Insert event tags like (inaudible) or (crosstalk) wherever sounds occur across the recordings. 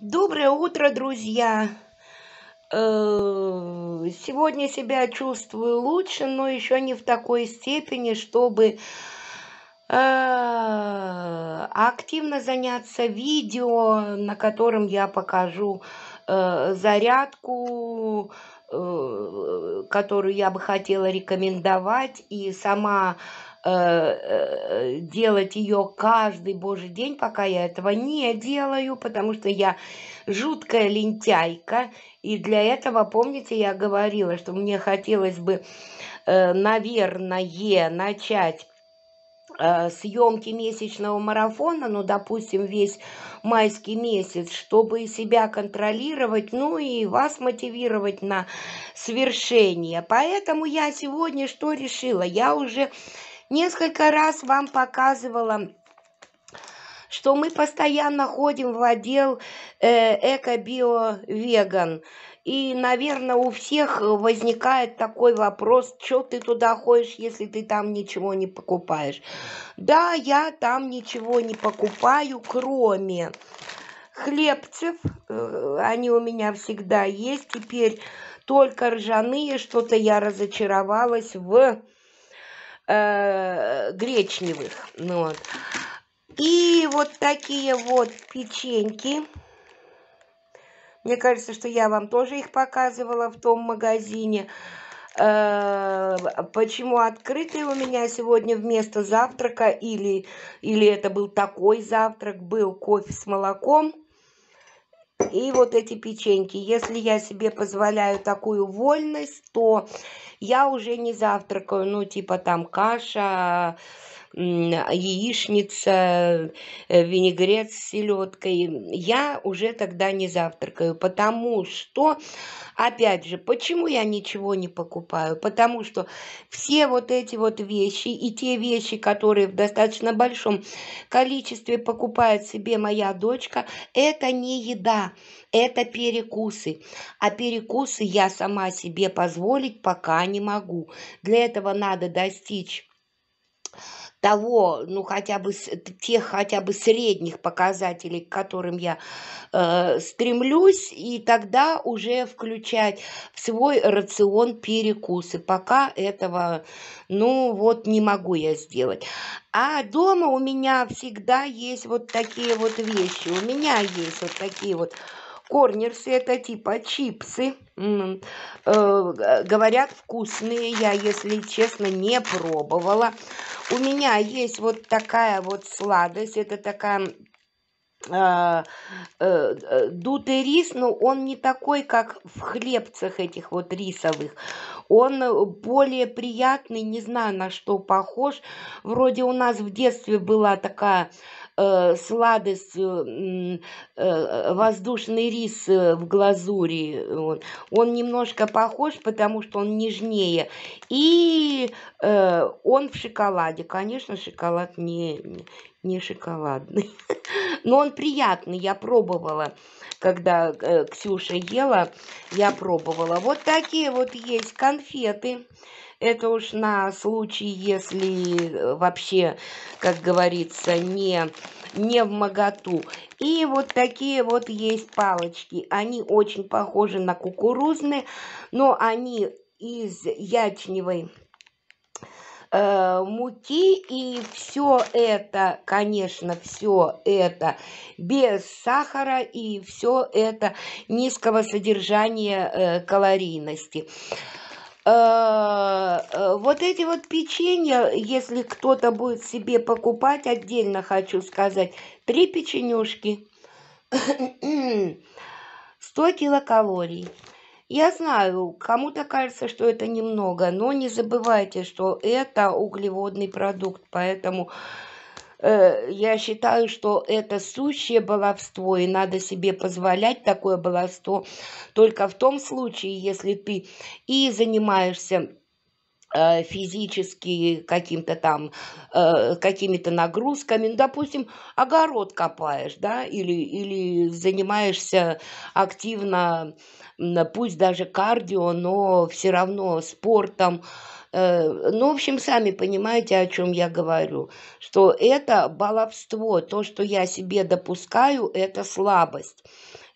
Доброе утро, друзья! Э, сегодня себя чувствую лучше, но еще не в такой степени, чтобы э, активно заняться видео, на котором я покажу э, зарядку, которую я бы хотела рекомендовать, и сама Э, э, делать ее каждый божий день, пока я этого не делаю, потому что я жуткая лентяйка. И для этого, помните, я говорила, что мне хотелось бы, э, наверное, начать съемки месячного марафона, ну, допустим, весь майский месяц, чтобы себя контролировать, ну и вас мотивировать на свершение. Поэтому я сегодня что решила? Я уже несколько раз вам показывала что мы постоянно ходим в отдел э, эко-био-веган. И, наверное, у всех возникает такой вопрос, что ты туда ходишь, если ты там ничего не покупаешь. Да, я там ничего не покупаю, кроме хлебцев. Э, они у меня всегда есть. Теперь только ржаные. Что-то я разочаровалась в Э, гречневых. Ну, вот. И вот такие вот печеньки. Мне кажется, что я вам тоже их показывала в том магазине. Э, почему открытые у меня сегодня вместо завтрака или, или это был такой завтрак, был кофе с молоком – и вот эти печеньки. Если я себе позволяю такую вольность, то я уже не завтракаю, ну, типа там каша, яичница, э, винегрет с селедкой. Я уже тогда не завтракаю, потому что, опять же, почему я ничего не покупаю? Потому что все вот эти вот вещи и те вещи, которые в достаточно большом количестве покупает себе моя дочка, это не еда, это перекусы. А перекусы я сама себе позволить пока не могу. Для этого надо достичь того, ну хотя бы тех хотя бы средних показателей, к которым я э, стремлюсь, и тогда уже включать в свой рацион перекусы. Пока этого, ну вот не могу я сделать. А дома у меня всегда есть вот такие вот вещи. У меня есть вот такие вот Корнерсы это типа чипсы. Э, говорят, вкусные. Я, если честно, не пробовала. У меня есть вот такая вот сладость. Это такая а, э, э, дутый рис, но он не такой, как в хлебцах этих вот рисовых. Он более приятный, не знаю, на что похож. Вроде у нас в детстве была такая э, сладость, э, воздушный рис э, в глазури. Он, немножко похож, потому что он нежнее. И э, он в шоколаде. Конечно, шоколад не, не шоколадный. (laughs) Но он приятный, я пробовала, когда Ксюша ела, я пробовала. Вот такие вот есть конфеты. Это уж на случай, если э, вообще, как говорится, не, не в моготу. И вот такие вот есть палочки. Они очень похожи на кукурузные, но они из ячневой э, муки и все это, конечно, все это без сахара и все это низкого содержания э, калорийности. Э, э, вот эти вот печенья, если кто-то будет себе покупать, отдельно хочу сказать, три печенюшки, 100 (coughs) килокалорий. Я знаю, кому-то кажется, что это немного, но не забывайте, что это углеводный продукт, поэтому Э, я считаю, что это сущее баловство, и надо себе позволять такое баловство только в том случае, если ты и занимаешься э, физически каким-то там, э, какими-то нагрузками, ну, допустим, огород копаешь, да, или, или занимаешься активно, пусть даже кардио, но все равно спортом, Э, ну, в общем, сами понимаете, о чем я говорю, что это баловство, то, что я себе допускаю, это слабость.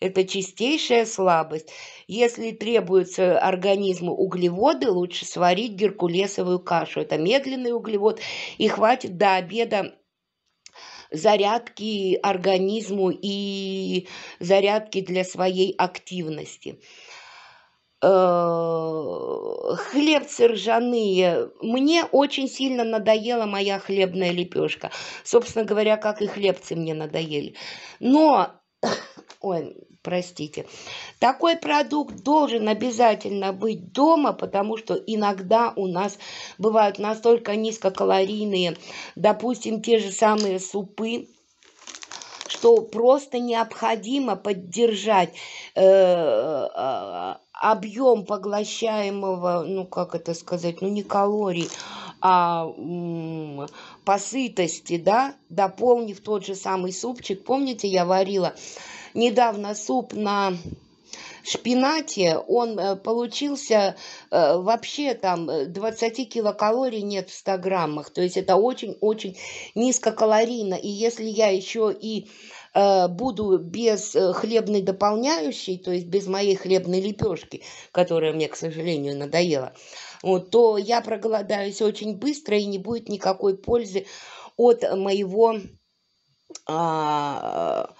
Это чистейшая слабость. Если требуется организму углеводы, лучше сварить геркулесовую кашу. Это медленный углевод, и хватит до обеда зарядки организму и зарядки для своей активности. Э, хлебцы ржаные. Мне очень сильно надоела моя хлебная лепешка. Собственно говоря, как и хлебцы мне надоели. Но, (coughs) ой, простите, такой продукт должен обязательно быть дома, потому что иногда у нас бывают настолько низкокалорийные, допустим, те же самые супы, что просто необходимо поддержать э, а, объем поглощаемого, ну как это сказать, ну не калорий, а по сытости, да, дополнив тот же самый супчик. Помните, я варила недавно суп на шпинате, он э, получился э, вообще там 20 э, килокалорий нет в 100 граммах. То есть это очень-очень низкокалорийно. И если я еще и Э, буду без э, хлебной дополняющей, то есть без моей хлебной лепешки, которая мне, к сожалению, надоела, вот, то я проголодаюсь очень быстро и не будет никакой пользы от моего а,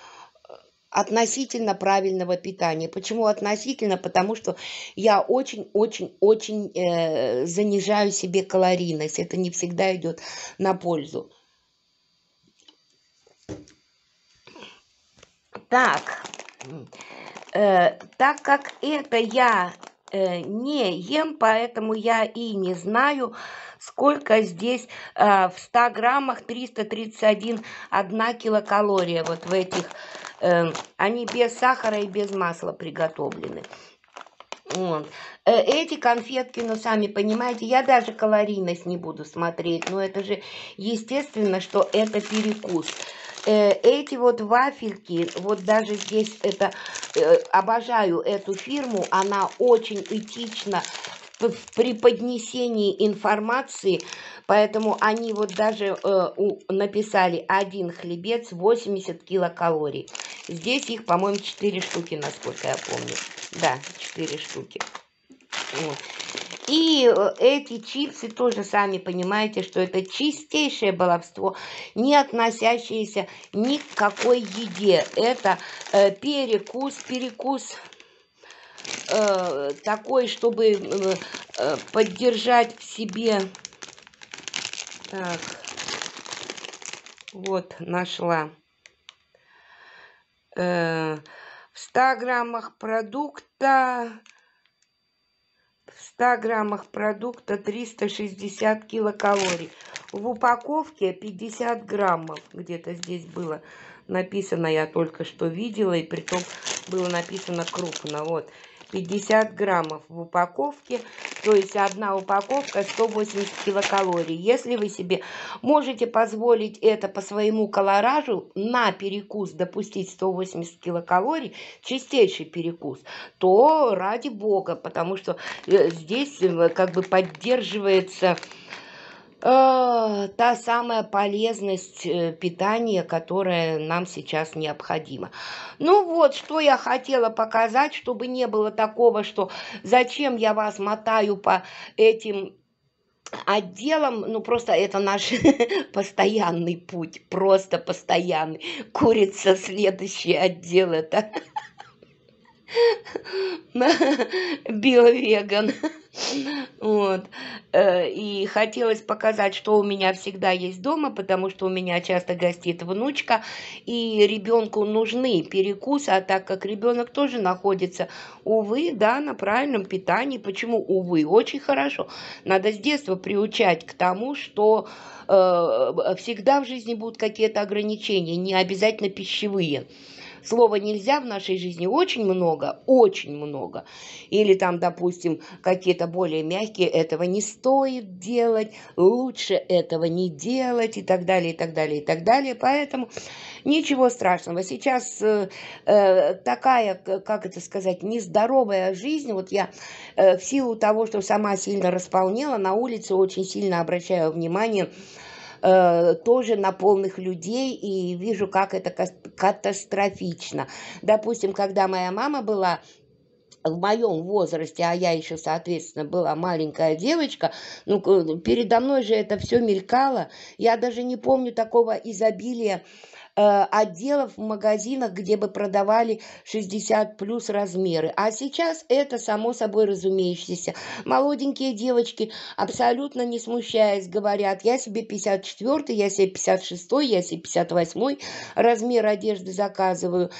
относительно правильного питания. Почему относительно? Потому что я очень-очень-очень э, занижаю себе калорийность. Это не всегда идет на пользу. Так, э, так как это я э, не ем, поэтому я и не знаю, сколько здесь э, в 100 граммах 331 1 килокалория. Вот в этих, э, они без сахара и без масла приготовлены. Э, эти конфетки, ну, сами понимаете, я даже калорийность не буду смотреть, но это же естественно, что это перекус. Э, эти вот вафельки, вот даже здесь это, э, обожаю эту фирму, она очень этична при поднесении информации, поэтому они вот даже э, у, написали один хлебец 80 килокалорий. Здесь их, по-моему, 4 штуки, насколько я помню. Да, 4 штуки. Вот. И э, эти чипсы тоже сами понимаете, что это чистейшее баловство, не относящееся ни к какой еде. Это э, перекус, перекус э, такой, чтобы э, э поддержать в себе... Так, вот, нашла. Э, в 100 граммах продукта 100 граммах продукта 360 килокалорий. В упаковке 50 граммов, где-то здесь было написано, я только что видела, и при том было написано крупно, вот. 50 граммов в упаковке, то есть одна упаковка 180 килокалорий. Если вы себе можете позволить это по своему колоражу на перекус допустить 180 килокалорий, чистейший перекус, то ради бога, потому что э, здесь э, как бы поддерживается Э, та самая полезность э, питания, которая нам сейчас необходима. Ну вот, что я хотела показать, чтобы не было такого, что зачем я вас мотаю по этим отделом, ну просто это наш (laughs) постоянный путь, просто постоянный. Курица, следующий отдел это биовеган. Вот. Э, и хотелось показать, что у меня всегда есть дома, потому что у меня часто гостит внучка, и ребенку нужны перекусы, а так как ребенок тоже находится, увы, да, на правильном питании. Почему увы? Очень хорошо. Надо с детства приучать к тому, что э, всегда в жизни будут какие-то ограничения, не обязательно пищевые. Слова «нельзя» в нашей жизни очень много, очень много. Или там, допустим, какие-то более мягкие, этого не стоит делать, лучше этого не делать и так далее, и так далее, и так далее. Поэтому ничего страшного. Сейчас э, э такая, как это сказать, нездоровая жизнь. Вот я э, в силу того, что сама сильно располнела, на улице очень сильно обращаю внимание Э, тоже на полных людей и вижу, как это катастрофично. Допустим, когда моя мама была в моем возрасте, а я еще, соответственно, была маленькая девочка, ну, передо мной же это все мелькало. Я даже не помню такого изобилия Э, отделов в магазинах, где бы продавали 60 плюс размеры. А сейчас это само собой разумеющееся. Молоденькие девочки, абсолютно не смущаясь, говорят, я себе 54, я себе 56, я себе 58 размер одежды заказываю.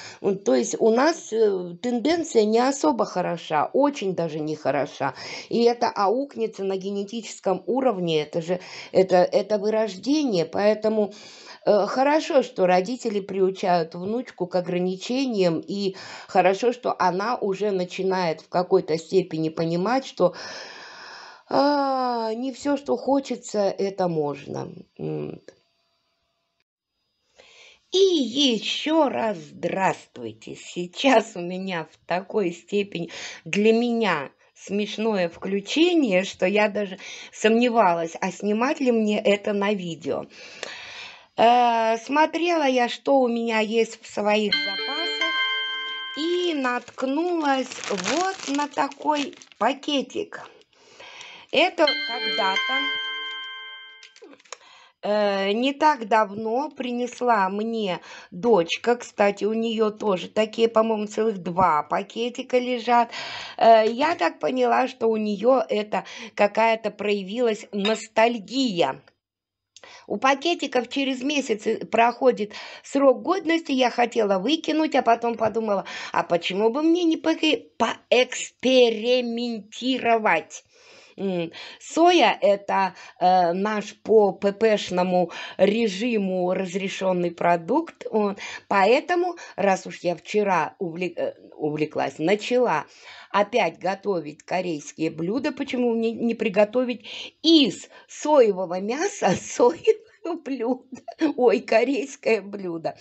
То есть у нас э, тенденция не особо хороша, очень даже не хороша. И это аукнется на генетическом уровне, это же это, это вырождение, поэтому Э, хорошо, что родители приучают внучку к ограничениям, и хорошо, что она уже начинает в какой-то степени понимать, что а, не все, что хочется, это можно. И еще раз здравствуйте. Сейчас у меня в такой степени для меня смешное включение, что я даже сомневалась, а снимать ли мне это на видео. Э, смотрела я, что у меня есть в своих запасах. И наткнулась вот на такой пакетик. Это когда-то э, не так давно принесла мне дочка. Кстати, у нее тоже такие, по-моему, целых два пакетика лежат. Э, я так поняла, что у нее это какая-то проявилась ностальгия у пакетиков через месяц э, проходит срок годности, я хотела выкинуть, а потом подумала, а почему бы мне не поэкспериментировать? Соя – это э, наш по ППшному режиму разрешенный продукт, он, поэтому, раз уж я вчера увлек, э, увлеклась, начала опять готовить корейские блюда, почему не, не приготовить из соевого мяса (laughs) соевый (laughs) блюдо. Ой, корейское блюдо.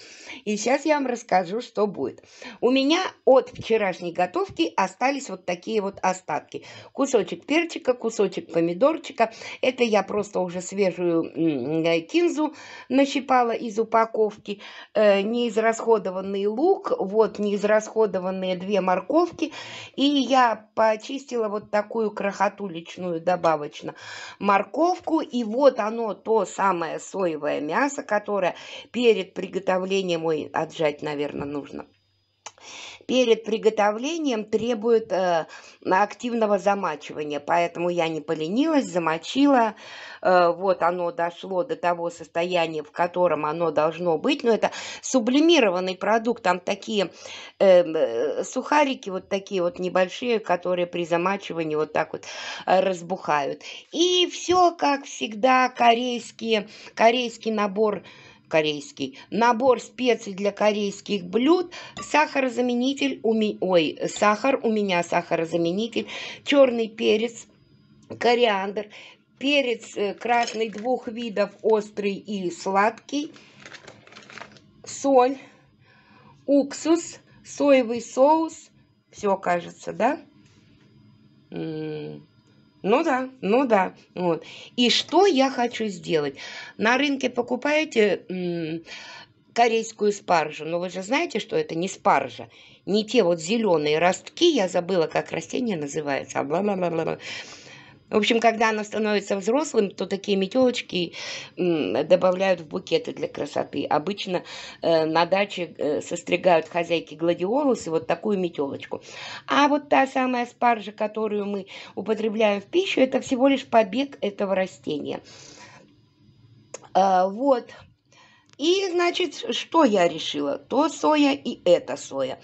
И сейчас я вам расскажу, что будет. У меня от вчерашней готовки остались вот такие вот остатки. Кусочек перчика, кусочек помидорчика. Это я просто уже свежую э, кинзу нащипала из упаковки. Э, неизрасходованный лук, вот неизрасходованные две морковки. И я почистила вот такую крохотулечную добавочно морковку. И вот оно то самое соевое мясо, которое перед приготовлением, ой, отжать, наверное, нужно, перед приготовлением требует э, активного замачивания, поэтому я не поленилась, замочила, э, вот оно дошло до того состояния, в котором оно должно быть, но это сублимированный продукт, там такие э, э сухарики вот такие вот небольшие, которые при замачивании вот так вот э, разбухают. И все, как всегда, корейские, корейский набор корейский, набор специй для корейских блюд, сахарозаменитель, у ой, сахар, у меня сахарозаменитель, черный перец, кориандр, перец э, красный двух видов, острый и сладкий, соль, уксус, соевый соус, все кажется, да? М -м ну да, ну да. Вот. И что я хочу сделать? На рынке покупаете корейскую спаржу, но ну, вы же знаете, что это не спаржа, не те вот зеленые ростки, я забыла, как растение называется, а бла-бла-бла-бла. В общем, когда она становится взрослым, то такие метелочки добавляют в букеты для красоты. Обычно э, на даче э, состригают хозяйки гладиолусы вот такую метелочку. А вот та самая спаржа, которую мы употребляем в пищу, это всего лишь побег этого растения. Э, вот. И, значит, что я решила? То соя и это соя.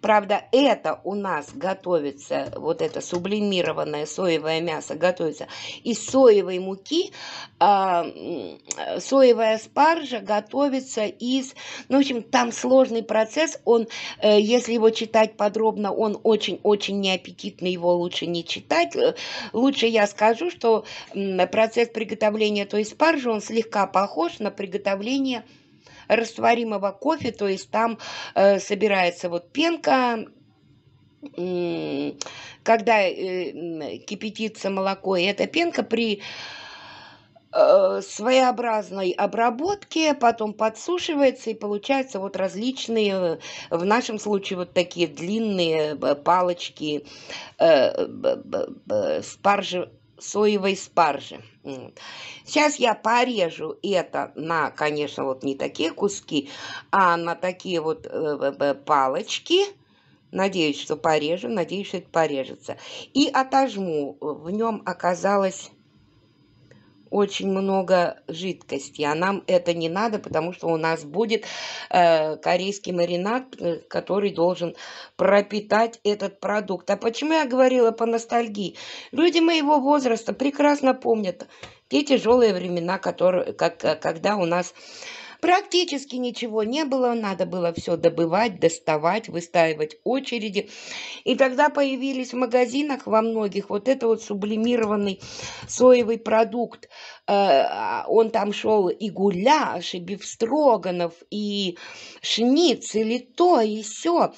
Правда, это у нас готовится, вот это сублимированное соевое мясо готовится из соевой муки, а, соевая спаржа готовится из, ну, в общем, там сложный процесс, он, э, если его читать подробно, он очень-очень неаппетитный, его лучше не читать. Э, лучше я скажу, что процесс приготовления той спаржи, он слегка похож на приготовление растворимого кофе, то есть там э, собирается вот пенка, э, когда э, кипятится молоко, и эта пенка при э, своеобразной обработке, потом подсушивается и получаются вот различные, в нашем случае вот такие длинные э, палочки э, спаржи, соевой спаржи. Сейчас я порежу это на, конечно, вот не такие куски, а на такие вот э, палочки. Надеюсь, что порежу, надеюсь, что это порежется. И отожму. В нем оказалось очень много жидкости, а нам это не надо, потому что у нас будет э, корейский маринад, э, который должен пропитать этот продукт. А почему я говорила по ностальгии? Люди моего возраста прекрасно помнят те тяжелые времена, которые, как, когда у нас Практически ничего не было, надо было все добывать, доставать, выстаивать очереди. И тогда появились в магазинах во многих вот это вот сублимированный соевый продукт. Э, а, он там шел и гуляш, и бифстроганов, и шниц, и то, и все.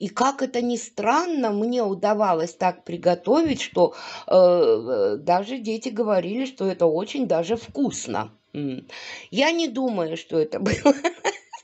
И как это ни странно, мне удавалось так приготовить, что э, даже дети говорили, что это очень даже вкусно. Я не думаю, что это было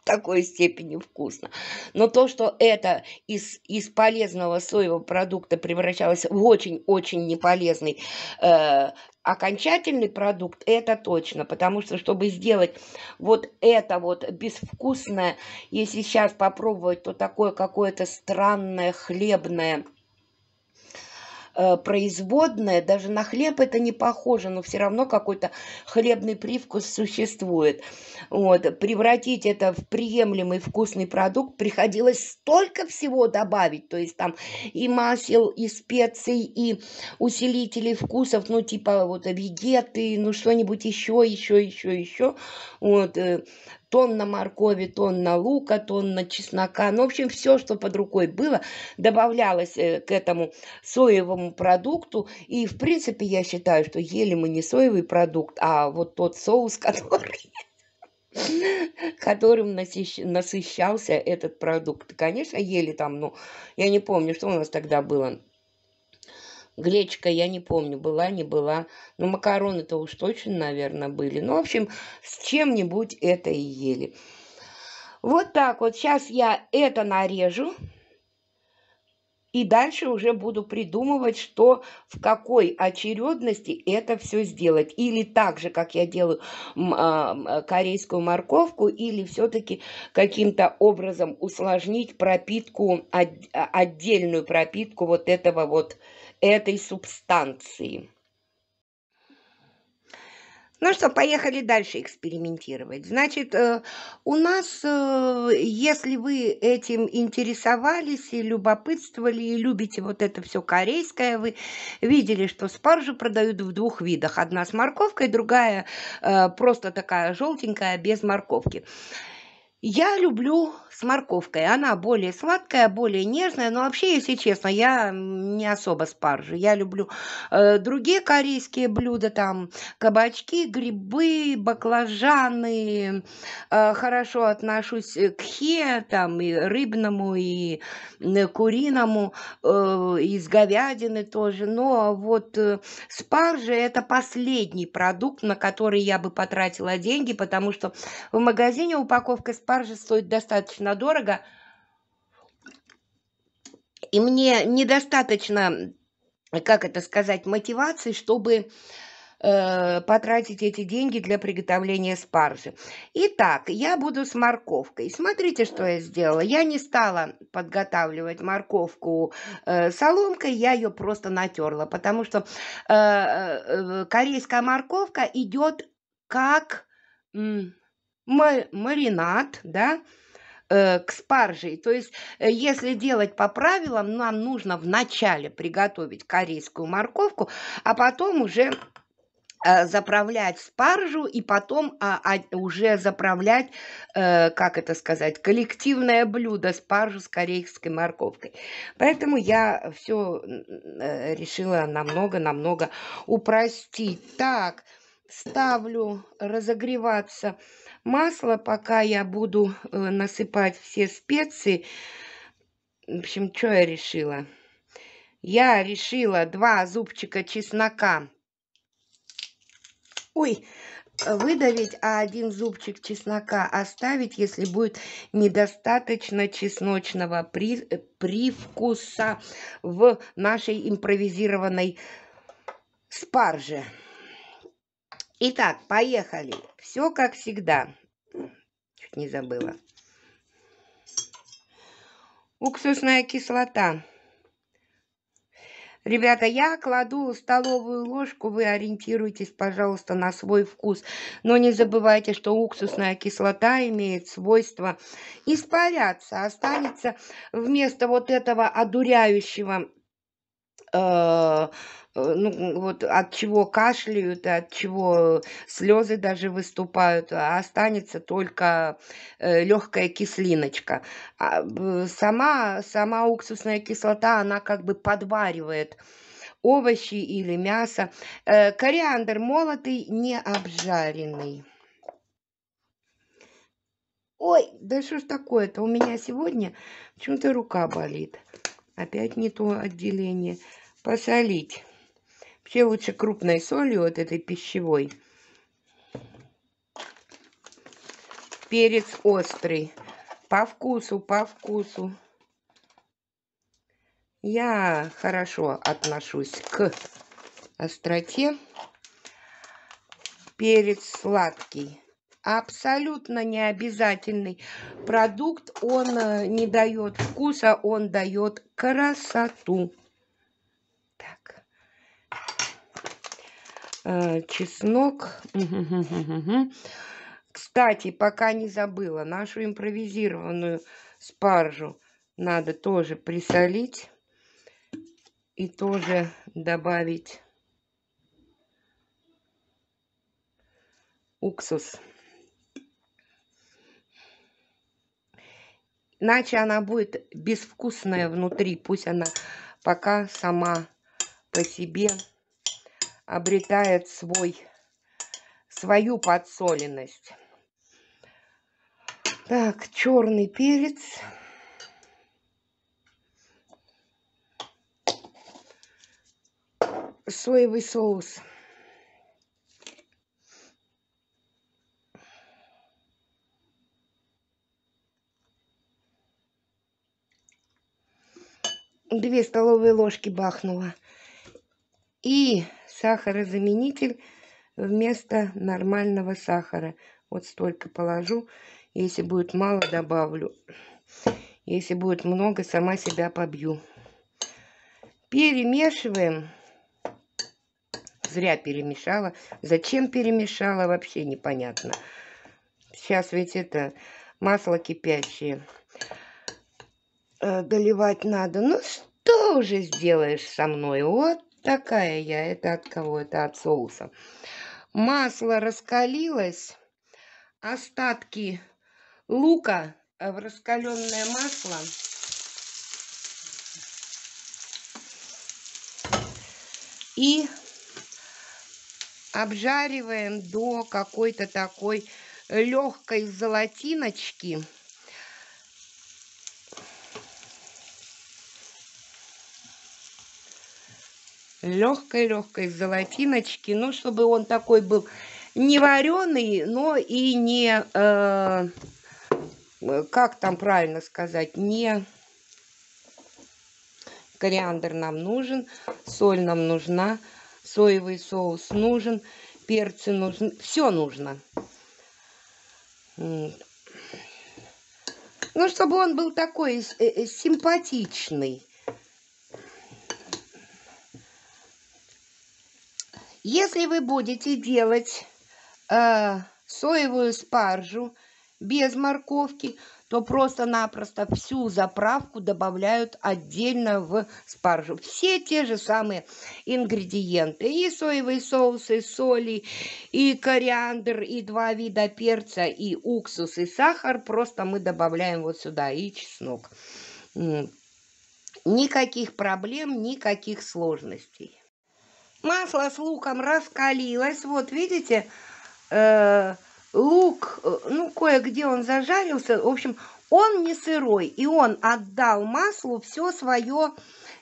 такой степени вкусно. Но то, что это из, из полезного соевого продукта превращалось в очень-очень неполезный э, окончательный продукт, это точно, потому что, чтобы сделать вот это вот безвкусное, если сейчас попробовать, то такое какое-то странное хлебное – э, производная, даже на хлеб это не похоже, но все равно какой-то хлебный привкус существует. Вот. Превратить это в приемлемый вкусный продукт приходилось столько всего добавить, то есть там и масел, и специй, и усилителей вкусов, ну типа вот вегеты, ну что-нибудь еще, еще, еще, еще. Вот. Э, тонна моркови, тонна лука, тонна чеснока. Ну, в общем, все, что под рукой было, добавлялось э, к этому соевому продукту. И, в принципе, я считаю, что ели мы не соевый продукт, а вот тот соус, (laughs) который которым насыщался этот продукт. Конечно, ели там, ну, я не помню, что у нас тогда было, Гречка, я не помню, была, не была. Ну, макароны-то уж точно, наверное, были. Ну, в общем, с чем-нибудь это и ели. Вот так вот. Сейчас я это нарежу. И дальше уже буду придумывать, что в какой очередности это все сделать. Или так же, как я делаю а, корейскую морковку, или все-таки каким-то образом усложнить пропитку, отдельную пропитку вот этого вот этой субстанции. Ну что, поехали дальше экспериментировать. Значит, э, у нас, э, если вы этим интересовались и любопытствовали, и любите вот это все корейское, вы видели, что спаржу продают в двух видах. Одна с морковкой, другая э, просто такая желтенькая, без морковки. Я люблю с морковкой. Она более сладкая, более нежная. Но вообще, если честно, я не особо спаржи. Я люблю э, другие корейские блюда, там кабачки, грибы, баклажаны. Э, хорошо отношусь к хе, там и рыбному, и куриному, э, из говядины тоже. Но вот э, спаржа – это последний продукт, на который я бы потратила деньги, потому что в магазине упаковка спаржи спаржа стоит достаточно дорого. И мне недостаточно, как это сказать, мотивации, чтобы э, потратить эти деньги для приготовления спаржи. Итак, я буду с морковкой. Смотрите, что я сделала. Я не стала подготавливать морковку э, соломкой, я ее просто натерла, потому что э, э, э корейская морковка идет как маринад, да, э, к спаржи. То есть, э, если делать по правилам, нам нужно вначале приготовить корейскую морковку, а потом уже э, заправлять спаржу и потом а, а, уже заправлять, э, как это сказать, коллективное блюдо спаржу с корейской морковкой. Поэтому я все решила намного-намного упростить. Так, ставлю разогреваться масло, пока я буду э, насыпать все специи. В общем, что я решила? Я решила два зубчика чеснока. Ой, выдавить, а один зубчик чеснока оставить, если будет недостаточно чесночного при, э, привкуса в нашей импровизированной спарже. Итак, поехали. Все как всегда. Чуть не забыла. Уксусная кислота. Ребята, я кладу столовую ложку, вы ориентируйтесь, пожалуйста, на свой вкус. Но не забывайте, что уксусная кислота имеет свойство испаряться, останется вместо вот этого одуряющего Э, э, ну, вот от чего кашляют, от чего слезы даже выступают, а останется только э, легкая кислиночка. А, сама, сама уксусная кислота, она как бы подваривает овощи или мясо. кориандр молотый, не обжаренный. Ой, да что ж такое-то? У меня сегодня почему-то рука болит. Опять не то отделение посолить. Вообще лучше крупной солью, вот этой пищевой. Перец острый. По вкусу, по вкусу. Я хорошо отношусь к остроте. Перец сладкий. Абсолютно необязательный продукт. Он э, не дает вкуса, он дает красоту. Так. Э, чеснок. Кстати, пока не забыла, нашу импровизированную спаржу надо тоже присолить и тоже добавить уксус. Иначе она будет безвкусная внутри, пусть она пока сама по себе обретает свой, свою подсоленность. Так, черный перец. Соевый соус. Две столовые ложки бахнула и сахарозаменитель вместо нормального сахара. Вот столько положу. Если будет мало, добавлю. Если будет много, сама себя побью. Перемешиваем. Зря перемешала. Зачем перемешала, вообще непонятно. Сейчас ведь это масло кипящее э, доливать надо. Ну, что уже сделаешь со мной? Вот Такая я, это от кого? Это от соуса. Масло раскалилось, остатки лука э, в раскаленное масло. И обжариваем до какой-то такой легкой золотиночки. легкой-легкой золотиночки, ну, чтобы он такой был не вареный, но и не, э, как там правильно сказать, не кориандр нам нужен, соль нам нужна, соевый соус нужен, перцы нужны, все нужно. Ну, чтобы он был такой э, э, симпатичный. Если вы будете делать э, соевую спаржу без морковки, то просто-напросто всю заправку добавляют отдельно в спаржу. Все те же самые ингредиенты. И соевый соус, и соли, и кориандр, и два вида перца, и уксус, и сахар. Просто мы добавляем вот сюда, и чеснок. Никаких проблем, никаких сложностей. Масло с луком раскалилось. Вот, видите, э, лук, э, ну, кое-где он зажарился. В общем, он не сырой. И он отдал маслу все свое,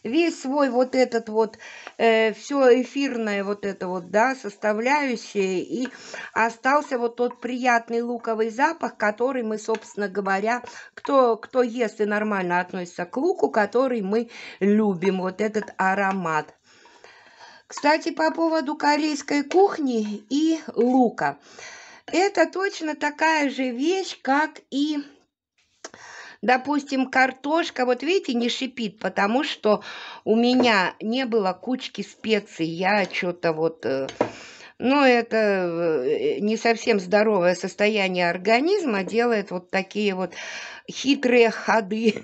весь свой вот этот вот, э, все эфирное вот это вот, да, составляющее. И остался вот тот приятный луковый запах, который мы, собственно говоря, кто, кто ест и нормально относится к луку, который мы любим, вот этот аромат. Кстати, по поводу корейской кухни и лука. Это точно такая же вещь, как и допустим, картошка, вот видите, не шипит, потому что у меня не было кучки специй, я что-то вот, э, ну, это э, не совсем здоровое состояние организма делает вот такие вот хитрые ходы.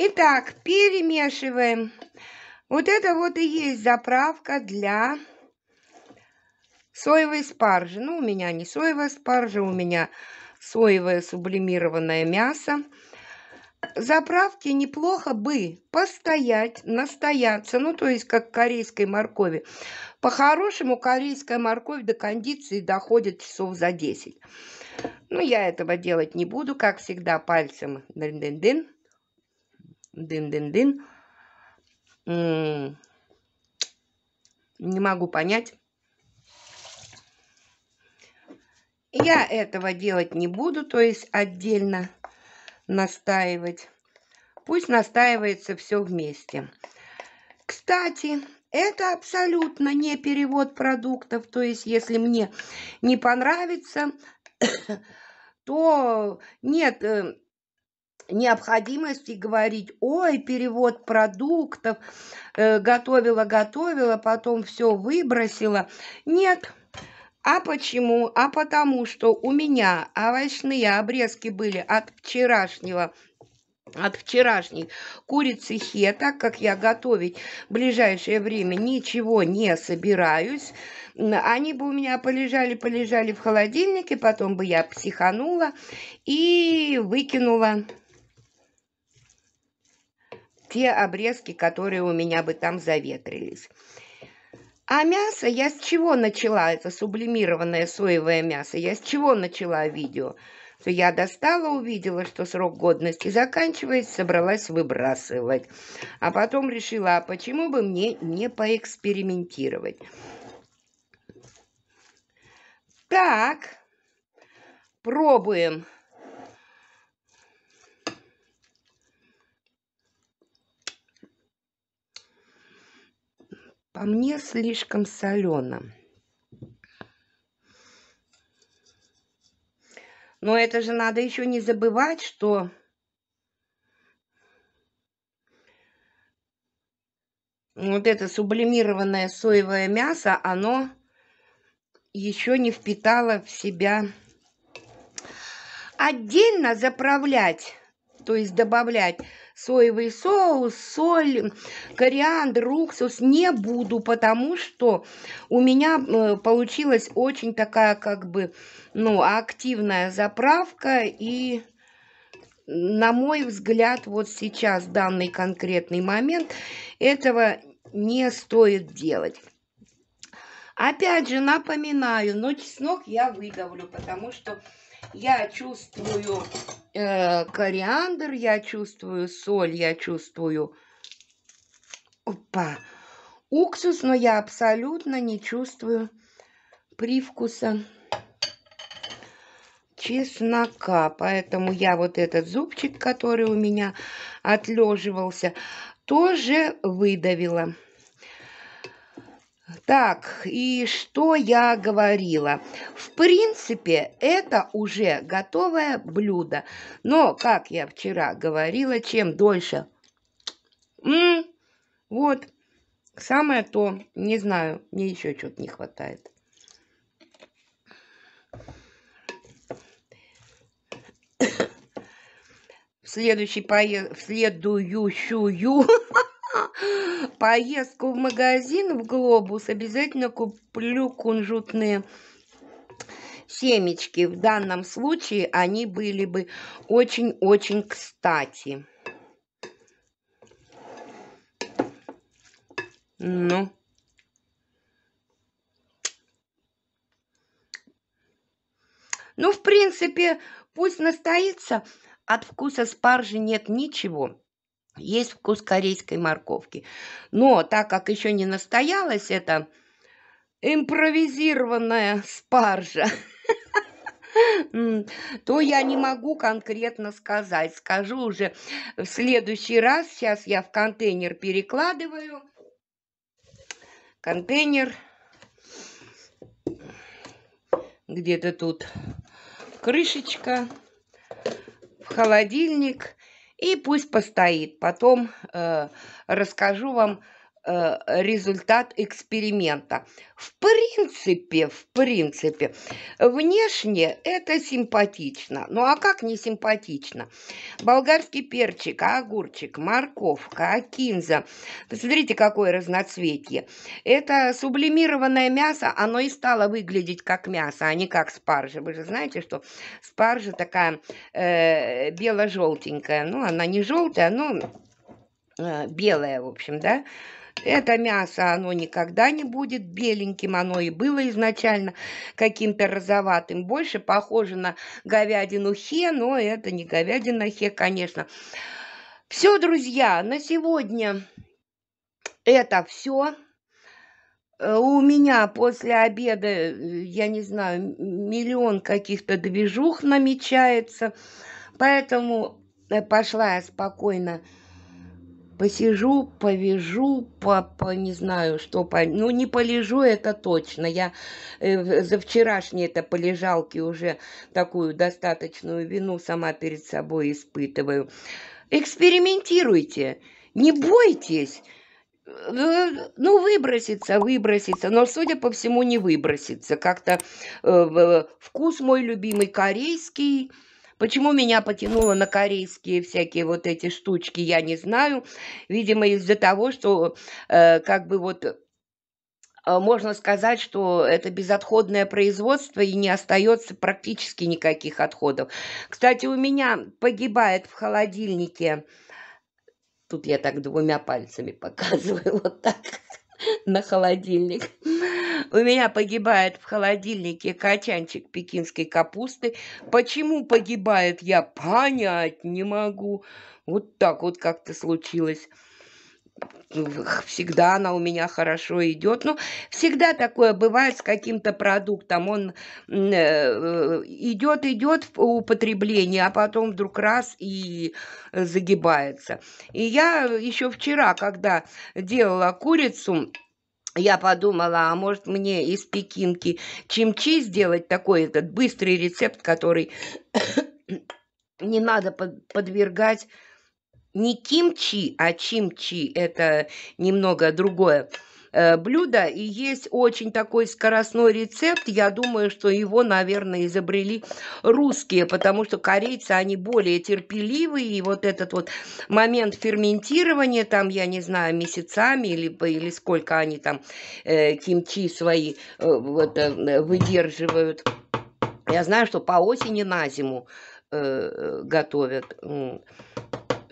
Итак, перемешиваем. Вот это вот и есть заправка для соевой спаржи. Ну, у меня не соевая спаржа, у меня соевое сублимированное мясо. Заправки неплохо бы постоять, настояться, ну, то есть, как корейской моркови. По-хорошему, корейская морковь до кондиции доходит часов за 10. Ну, я этого делать не буду, как всегда, пальцем. Дын -дын -дын. Дын-дын-дын. Не могу понять. Я этого делать не буду, то есть отдельно настаивать. Пусть настаивается все вместе. Кстати, это абсолютно не перевод продуктов. То есть, если мне не понравится, (coughs) то нет э, необходимости говорить, ой, перевод продуктов, э, готовила, готовила, потом все выбросила. Нет. А почему? А потому что у меня овощные обрезки были от вчерашнего от вчерашней курицы хе, так как я готовить в ближайшее время ничего не собираюсь. Они бы у меня полежали, полежали в холодильнике, потом бы я психанула и выкинула те обрезки, которые у меня бы там заветрились. А мясо, я с чего начала, это сублимированное соевое мясо, я с чего начала видео? То я достала, увидела, что срок годности заканчивается, собралась выбрасывать. А потом решила, а почему бы мне не поэкспериментировать? Так, пробуем. По а мне слишком солено. Но это же надо еще не забывать, что вот это сублимированное соевое мясо, оно еще не впитало в себя. Отдельно заправлять то есть добавлять соевый соус, соль, кориандр, уксус не буду, потому что у меня э, получилась очень такая как бы, ну, активная заправка и на мой взгляд, вот сейчас, данный конкретный момент, этого не стоит делать. Опять же, напоминаю, но чеснок я выдавлю, потому что я чувствую э, кориандр, я чувствую соль, я чувствую... Опа! Уксус, но я абсолютно не чувствую привкуса чеснока. Поэтому я вот этот зубчик, который у меня отлеживался, тоже выдавила. Так, и что я говорила? В принципе, это уже готовое блюдо. Но, как я вчера говорила, чем дольше... М -м, вот, самое то, не знаю, мне еще чего то не хватает. В, следующий пое... в следующую (laughs) (gasps) поездку в магазин в Глобус обязательно куплю кунжутные семечки. В данном случае они были бы очень-очень кстати. Ну. Ну, в принципе, пусть настоится. От вкуса спаржи нет ничего. Есть вкус корейской морковки. Но так как еще не настоялась эта импровизированная спаржа, (laughs) то я не могу конкретно сказать. Скажу уже в следующий раз. Сейчас я в контейнер перекладываю. Контейнер где-то тут крышечка в холодильник. И пусть постоит. Потом э, расскажу вам Э, результат эксперимента. В принципе, в принципе, внешне это симпатично. Ну а как не симпатично? Болгарский перчик, огурчик, морковка, кинза. Посмотрите, ну, какое разноцветие. Это сублимированное мясо, оно и стало выглядеть как мясо, а не как спаржа. Вы же знаете, что спаржа такая э, бело-желтенькая. Ну, она не желтая, но э, белая, в общем, да, это мясо, оно никогда не будет беленьким, оно и было изначально каким-то розоватым, больше похоже на говядину хе, но это не говядина хе, конечно. Все, друзья, на сегодня это все. Э, у меня после обеда, э, я не знаю, миллион каких-то движух намечается, поэтому э, пошла я спокойно посижу, повяжу, по, по не знаю, что, по, ну не полежу, это точно. Я э, за вчерашние это полежалки уже такую достаточную вину сама перед собой испытываю. Экспериментируйте, не бойтесь. Э, ну, выбросится, выбросится, но, судя по всему, не выбросится. Как-то э, э вкус мой любимый корейский, Почему меня потянуло на корейские всякие вот эти штучки, я не знаю. Видимо, из-за того, что э, как бы вот э, можно сказать, что это безотходное производство и не остается практически никаких отходов. Кстати, у меня погибает в холодильнике, тут я так двумя пальцами (laughs) показываю, вот так, на холодильник. У меня погибает в холодильнике качанчик пекинской капусты. Почему погибает, я понять не могу. Вот так вот как-то случилось всегда она у меня хорошо идет. Ну, всегда такое бывает с каким-то продуктом. Он э, идет, идет в употреблении, а потом вдруг раз и загибается. И я еще вчера, когда делала курицу, я подумала, а может мне из пекинки чимчи сделать такой этот быстрый рецепт, который (coughs) не надо подвергать не кимчи, а чимчи. Это немного другое. Э, блюда. И есть очень такой скоростной рецепт. Я думаю, что его, наверное, изобрели русские, потому что корейцы, они более терпеливые. И вот этот вот момент ферментирования, там, я не знаю, месяцами или, или сколько они там э, кимчи свои э, вот, э, выдерживают. Я знаю, что по осени на зиму э, готовят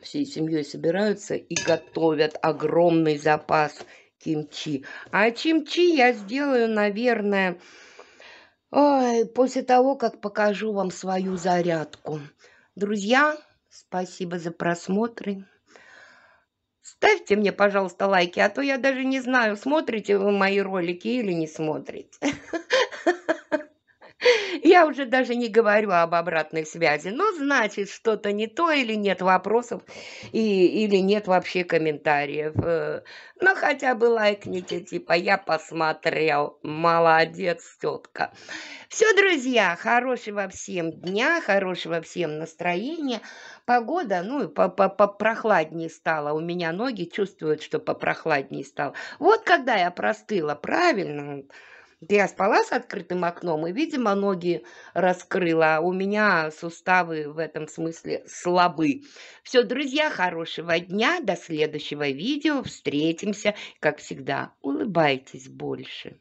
всей семьей собираются и готовят огромный запас кимчи. А кимчи я сделаю, наверное, ой, после того, как покажу вам свою зарядку. Друзья, спасибо за просмотры. Ставьте мне, пожалуйста, лайки, а то я даже не знаю, смотрите вы мои ролики или не смотрите. (laughs) (laughs) Я уже даже не говорю об обратной связи. Но значит, что-то не то или нет вопросов, и, или нет вообще комментариев. Э, но ну, хотя бы лайкните, типа, я посмотрел. Молодец, тетка. Все, друзья, хорошего всем дня, хорошего всем настроения. Погода, ну, попрохладнее стала. У меня ноги чувствуют, что попрохладнее стало. Вот когда я простыла, правильно? Правильно. Я спала с открытым окном, и, видимо, ноги раскрыла. У меня суставы в этом смысле слабы. Все, друзья, хорошего дня. До следующего видео. Встретимся. Как всегда, улыбайтесь больше.